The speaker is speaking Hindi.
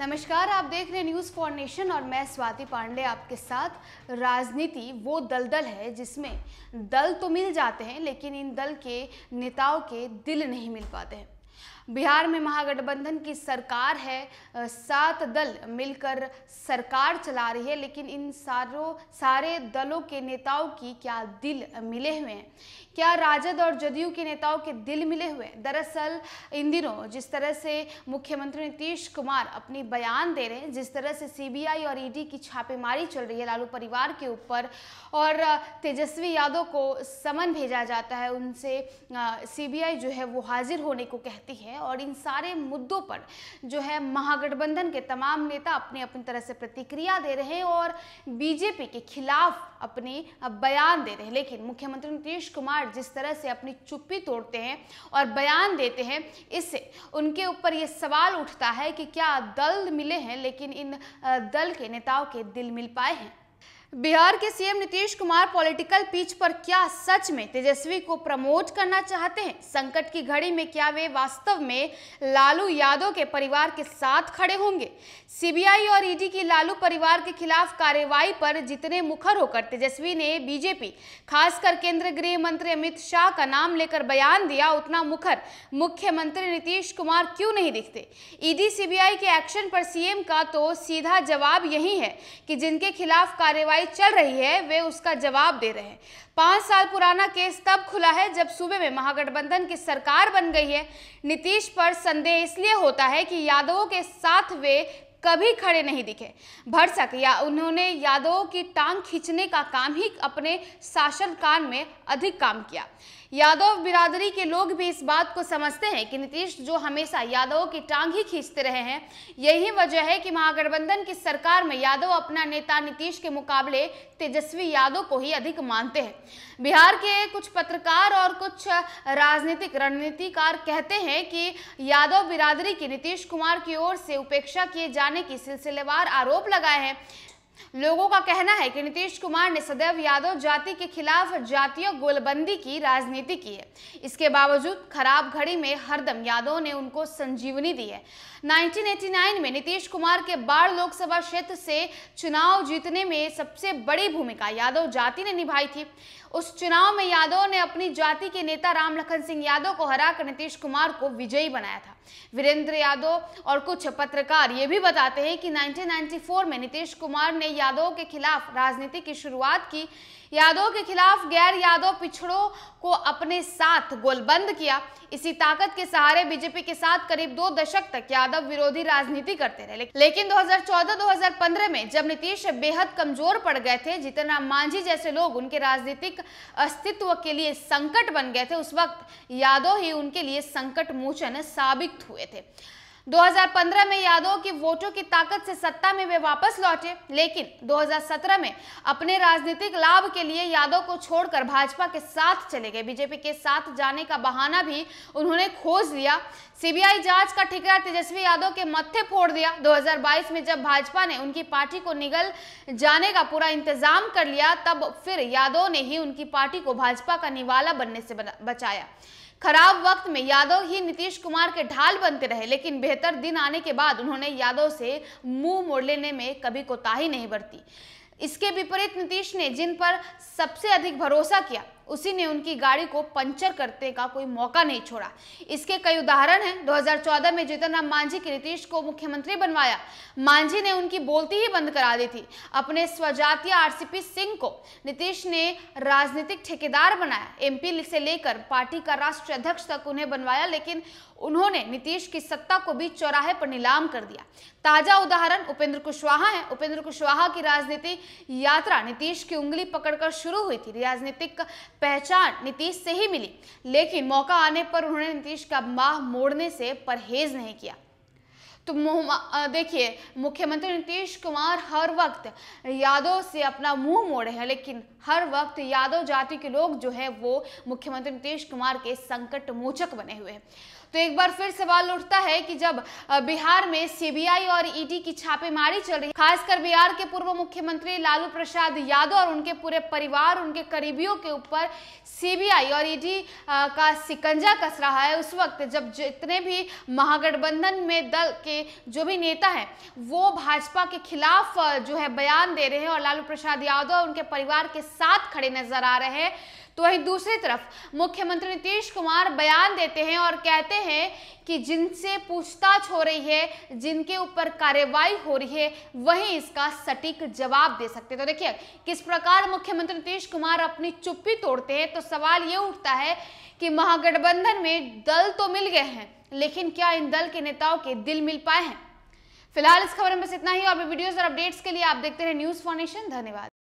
नमस्कार आप देख रहे न्यूज़ फॉर नेशन और मैं स्वाति पांडे आपके साथ राजनीति वो दलदल है जिसमें दल तो मिल जाते हैं लेकिन इन दल के नेताओं के दिल नहीं मिल पाते हैं बिहार में महागठबंधन की सरकार है सात दल मिलकर सरकार चला रही है लेकिन इन सारों सारे दलों के नेताओं की क्या दिल मिले हुए हैं क्या राजद और जदयू के नेताओं के दिल मिले हुए हैं दरअसल इन दिनों जिस तरह से मुख्यमंत्री नीतीश कुमार अपनी बयान दे रहे हैं जिस तरह से सीबीआई और ईडी की छापेमारी चल रही है लालू परिवार के ऊपर और तेजस्वी यादव को समन भेजा जाता है उनसे सी जो है वो हाजिर होने को कहती है है और इन सारे मुद्दों पर जो है महागठबंधन के तमाम नेता अपने अपनी तरह से प्रतिक्रिया दे रहे हैं और बीजेपी के खिलाफ अपने बयान दे रहे हैं लेकिन मुख्यमंत्री नीतीश कुमार जिस तरह से अपनी चुप्पी तोड़ते हैं और बयान देते हैं इससे उनके ऊपर ये सवाल उठता है कि क्या दल मिले हैं लेकिन इन दल के नेताओं के दिल मिल पाए हैं बिहार के CM Nitish Kumar political pitch पर क्या सच में तेजस्वी को प्रमोट करना चाहते हैं संकट की घड़ी में क्या वे वास्तव में लालू यादव के परिवार के साथ खड़े होंगे सीबीआई और ईडी की लालू परिवार के खिलाफ कार्रवाई पर जितने मुखर होकर तेजस्वी ने बीजेपी खासकर केंद्रीय गृह मंत्री अमित शाह का नाम लेकर बयान दिया उतना मुखर मुख्यमंत्री नीतीश कुमार क्यों नहीं दिखते ईडी सीबीआई के एक्शन पर सीएम का तो सीधा जवाब यही है कि जिनके खिलाफ कार्रवाई सुनवाई चल रही है वे उसका जवाब दे रहे हैं पांच साल पुराना केस तब खुला है जब सूबे में महागठबंधन की सरकार बन गई है नीतीश पर संदेह इसलिए होता है कि यादवों के साथ वे कभी खड़े नहीं दिखे भरसक या उन्होंने यादवों की टांग खींचने का काम ही अपने शासन काल में अधिक काम किया यादव बिरादरी के लोग भी इस बात को समझते हैं कि नीतीश जो हमेशा यादवों की टांग ही खींचते रहे हैं यही वजह है कि महागठबंधन की सरकार में यादव अपना नेता नीतीश के मुकाबले तेजस्वी यादव को ही अधिक मानते हैं बिहार के कुछ पत्रकार और कुछ राजनीतिक रणनीतिकार कहते हैं कि यादव बिरादरी की नीतीश कुमार की ओर से उपेक्षा किए जाने गिराने की सिलसिलेवार आरोप लगाए हैं लोगों का कहना है कि नीतीश कुमार ने सदैव यादव जाति के खिलाफ जातीय गोलबंदी की राजनीति की है इसके बावजूद खराब घड़ी में हरदम यादव ने उनको संजीवनी दी है 1989 में नीतीश कुमार के बाढ़ लोकसभा क्षेत्र से चुनाव जीतने में सबसे बड़ी भूमिका यादव जाति ने निभाई थी उस चुनाव में यादव ने अपनी जाति के नेता राम लखन सिंह यादव को हरा कर नीतीश कुमार को विजयी बनाया था वीरेंद्र यादव और कुछ पत्रकार ये भी बताते हैं कि 1994 में नीतीश कुमार ने यादव के खिलाफ राजनीति की शुरुआत की यादव के खिलाफ गैर यादव पिछड़ों को अपने साथ गोलबंद किया इसी ताकत के सहारे बीजेपी के साथ करीब दो दशक तक यादव विरोधी राजनीति करते रहे लेकिन 2014-2015 में जब नीतीश बेहद कमजोर पड़ गए थे जीतन राम मांझी जैसे लोग उनके राजनीतिक अस्तित्व के लिए संकट बन गए थे उस वक्त यादव ही उनके लिए संकट मोचन साबित हुए थे 2015 में यादव की वोटों की ताकत से सत्ता में वे वापस लौटे लेकिन 2017 में अपने राजनीतिक लाभ के लिए यादव को छोड़कर भाजपा के साथ चले गए बीजेपी के साथ जाने का बहाना भी उन्होंने खोज लिया सीबीआई जांच का ठिकरा तेजस्वी यादव के मत्थे फोड़ दिया 2022 में जब भाजपा ने उनकी पार्टी को निगल जाने का पूरा इंतजाम कर लिया तब फिर यादव ने ही उनकी पार्टी को भाजपा का निवाला बनने से बचाया खराब वक्त में यादव ही नीतीश कुमार के ढाल बनते रहे लेकिन बेहतर दिन आने के बाद उन्होंने यादव से मुंह मोड़ लेने में कभी कोताही नहीं बरती इसके विपरीत नीतीश ने जिन पर सबसे अधिक भरोसा किया उसी ने उनकी गाड़ी को पंचर करते का कोई मौका नहीं छोड़ा इसके कई उदाहरण हैं 2014 में जीतन राम मांझी की नीतीश को मुख्यमंत्री बनवाया मांझी ने उनकी बोलती ही बंद करा दी थी अपने स्वजातीय आरसीपी सिंह को नीतीश ने राजनीतिक ठेकेदार बनाया एमपी से लेकर पार्टी का राष्ट्रीय अध्यक्ष तक उन्हें बनवाया लेकिन उन्होंने नीतीश की सत्ता को भी चौराहे पर नीलाम कर दिया ताजा उदाहरण उपेंद्र कुशवाहा है उपेंद्र कुशवाहा की राजनीति यात्रा नीतीश की उंगली पकड़कर शुरू हुई थी राजनीतिक पहचान नीतीश से ही मिली लेकिन मौका आने पर उन्होंने नीतीश का माह मोड़ने से परहेज नहीं किया तो देखिए मुख्यमंत्री नीतीश कुमार हर वक्त यादव से अपना मुंह मोड़े हैं लेकिन हर वक्त यादव जाति के लोग जो है वो मुख्यमंत्री नीतीश कुमार के संकट मोचक बने हुए हैं तो एक बार फिर सवाल उठता है कि जब बिहार में सीबीआई और ईडी की छापेमारी चल रही है खासकर बिहार के पूर्व मुख्यमंत्री लालू प्रसाद यादव और उनके पूरे परिवार उनके करीबियों के ऊपर सीबीआई और ईडी का सिकंजा कस रहा है उस वक्त जब जितने भी महागठबंधन में दल के जो भी नेता हैं वो भाजपा के खिलाफ जो है बयान दे रहे हैं और लालू प्रसाद यादव उनके परिवार के साथ खड़े नजर आ रहे हैं तो वहीं दूसरी तरफ मुख्यमंत्री नीतीश कुमार बयान देते हैं और कहते हैं कि जिनसे पूछताछ हो रही है जिनके ऊपर कार्रवाई हो रही है वही इसका सटीक जवाब दे सकते हैं तो देखिए किस प्रकार मुख्यमंत्री नीतीश कुमार अपनी चुप्पी तोड़ते हैं तो सवाल ये उठता है कि महागठबंधन में दल तो मिल गए हैं लेकिन क्या इन दल के नेताओं के दिल मिल पाए हैं फिलहाल इस खबर में बस इतना ही और वीडियोस और अपडेट्स के लिए आप देखते रहे न्यूज फाउंडेशन धन्यवाद